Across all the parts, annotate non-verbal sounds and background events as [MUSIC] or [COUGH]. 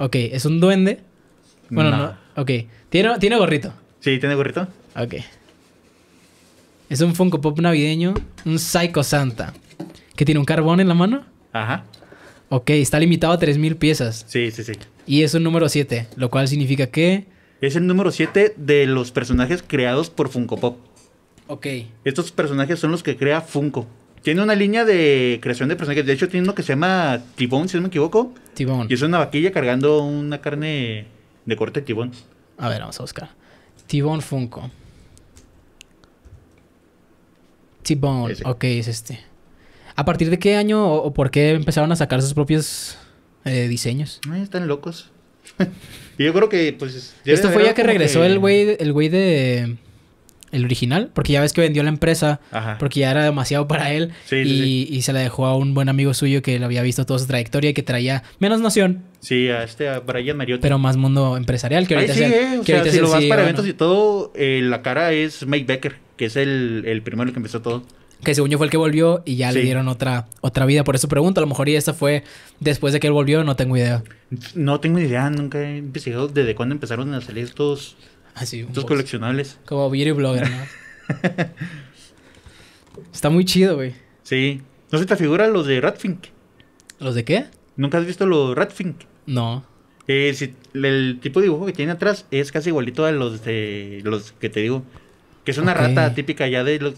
Ok, ¿es un duende? Bueno, no. Ok. ¿Tiene, ¿Tiene gorrito? Sí, tiene gorrito. Ok. Es un Funko Pop navideño, un Psycho Santa, que tiene un carbón en la mano. Ajá. Ok, está limitado a 3.000 piezas. Sí, sí, sí. Y es un número 7, lo cual significa que... Es el número 7 de los personajes creados por Funko Pop. Ok. Estos personajes son los que crea Funko. Tiene una línea de creación de personajes. De hecho, tiene uno que se llama Tibón, si no me equivoco. Tibón. Y es una vaquilla cargando una carne de corte Tibón. A ver, vamos a buscar. Tibón Funko. Tibón, ok, es este. ¿A partir de qué año o, por qué empezaron a sacar sus propios eh, diseños? están locos. [LAUGHS] y yo creo que, pues. Esto fue ya que regresó el güey el güey de el original, porque ya ves que vendió la empresa, Ajá. porque ya era demasiado para él, y, y, se la dejó a un buen amigo suyo que lo había visto toda su trayectoria y que traía menos noción. Sí, a este, a Brian Mariotti. Pero más mundo empresarial, que ahorita Ay, sí, sí, eh. si lo vas para e eventos y todo, eh, la cara es Mike Becker, que es el, el primero que empezó todo. Que según yo fue el que volvió y ya le dieron otra, otra vida. Por eso pregunto, a lo mejor y esta fue después de que él volvió, no tengo idea. No tengo idea, nunca he investigado desde cuándo empezaron a salir estos Así, ah, coleccionables. Como beauty blogger, [LAUGHS] Está muy chido, güey. Sí. ¿No se te figura los de Ratfink? ¿Los de qué? ¿Nunca has visto los Ratfink? No. Eh, el tipo de dibujo que tiene atrás es casi igualito a los de los que te digo. Que es una rata típica allá de los.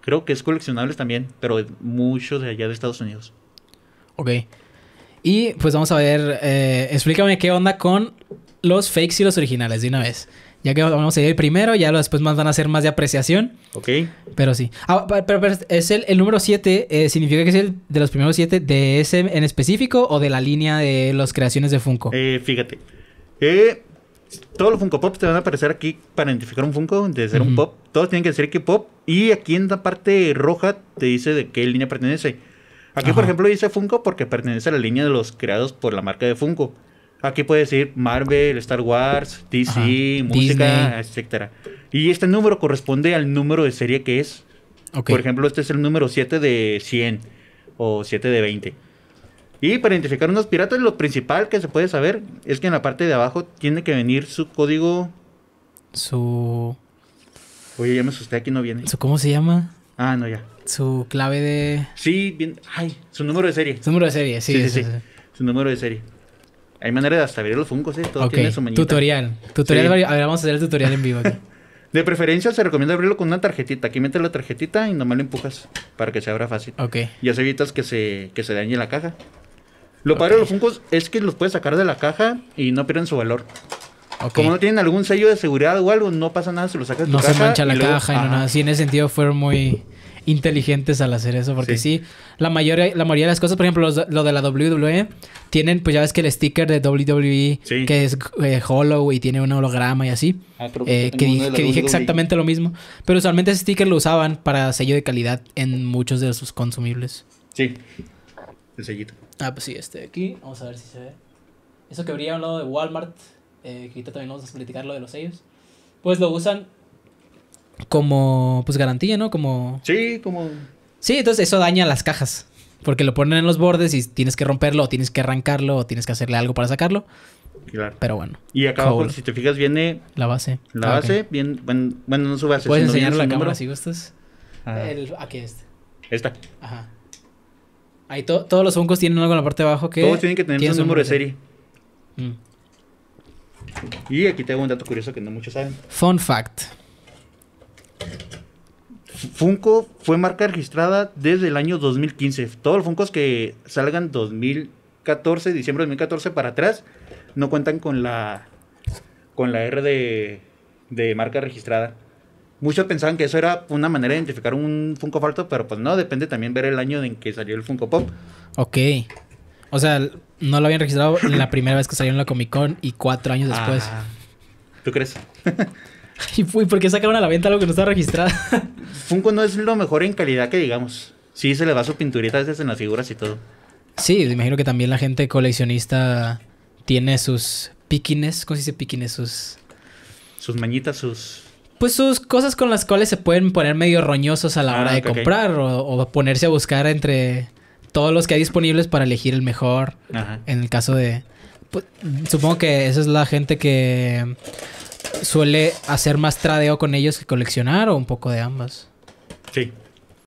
Creo que es coleccionables también, pero muchos de allá de Estados Unidos. Ok. Y pues vamos a ver. Eh, explícame qué onda con los fakes y los originales de una vez. Ya que vamos a ir primero, ya después más van a ser más de apreciación. Ok. Pero sí. Ah, pero, es el, número 7, eh, ¿significa que es el de los primeros 7 de ese en específico o de la línea de las creaciones de Funko? Eh, fíjate. Eh, todos los Funko Pops te van a aparecer aquí para identificar un Funko, de ser un Pop. Todos tienen que decir que Pop. Y aquí en la parte roja te dice de qué línea pertenece. Aquí, por ejemplo, dice Funko porque pertenece a la línea de los creados por la marca de Funko. Aquí puede decir Marvel, Star Wars, DC, música, Disney. etcétera. Y este número corresponde al número de serie que es. Por ejemplo, este es el número 7 de 100 o 7 de 20. Y para identificar unos piratas, lo principal que se puede saber es que en la parte de abajo tiene que venir su código. Su. Oye, ya me asusté, aquí no viene. cómo se llama? Ah, no, ya. Su clave de. Sí, bien. Ay, su número de serie. Su número de serie, sí, sí. Su número de serie. Hay manera de hasta abrir los funcos, ¿eh? Todo tiene su manita Tutorial. Tutorial. A ver, vamos a hacer el tutorial en vivo aquí. [LAUGHS] de preferencia se recomienda abrirlo con una tarjetita. Aquí mete la tarjetita y nomás lo empujas para que se abra fácil. Ok. Y así evitas que se, que se dañe la caja. Lo padre de los funcos es que los puedes sacar de la caja y no pierden su valor. Okay. Como no tienen algún sello de seguridad o algo, no pasa nada si los sacas de no caja. No se mancha la caja y no nada. Sí, en ese sentido fueron muy inteligentes al hacer eso, porque sí, la, mayoría, la mayoría de las cosas, por ejemplo, lo de la WWE, tienen, pues ya ves que el sticker de WWE, que es eh, hollow y tiene un holograma y así, ah, eh, que, dije, e. exactamente lo mismo, pero usualmente ese sticker lo usaban para sello de calidad en muchos de sus consumibles. Sí, el sellito. Ah, pues sí, este de aquí, vamos a ver si se ve. Eso que habría hablado de Walmart, eh, que ahorita también vamos a platicar lo de los sellos, pues lo usan como pues garantía, ¿no? Como Sí, como Sí, entonces eso daña las cajas, porque lo ponen en los bordes y tienes que romperlo o tienes que arrancarlo o tienes que hacerle algo para sacarlo. Claro. Pero bueno. Y acá abajo, si te fijas, viene la base. La ah, base, bien, bueno, bueno, no su base. Puedes enseñar la cámara si gustas. Ah. El, aquí este. Esta. Ajá. Ahí todos los hongos tienen algo en la parte de abajo que. Todos tienen que tener un número de serie. Mm. Y aquí tengo un dato curioso que no muchos saben. Fun fact. Funko fue marca registrada desde el año 2015. Todos los Funkos que salgan 2014, diciembre de 2014 para atrás, no cuentan con la con la R de, marca registrada. Muchos pensaban que eso era una manera de identificar un Funko Falto, pero pues no, depende también ver el año en que salió el Funko Pop. Ok. O sea, no lo habían registrado la primera vez que salió en la Comic Con y cuatro años después. Ah. ¿Tú crees? [LAUGHS] [LAUGHS] ¿Y por qué sacaron a la venta algo que no estaba registrado? [LAUGHS] Funko no es lo mejor en calidad que digamos. Sí, se le va su pinturita a veces en las figuras y todo. Sí, imagino que también la gente coleccionista tiene sus piquines, ¿cómo se dice piquines? Sus... Sus mañitas, sus... Pues sus cosas con las cuales se pueden poner medio roñosos a la ah, hora de comprar o, ponerse a buscar entre todos los que hay disponibles para elegir el mejor. En el caso de... Pues, supongo que esa es la gente que suele hacer más tradeo con ellos que coleccionar o un poco de ambas. Sí,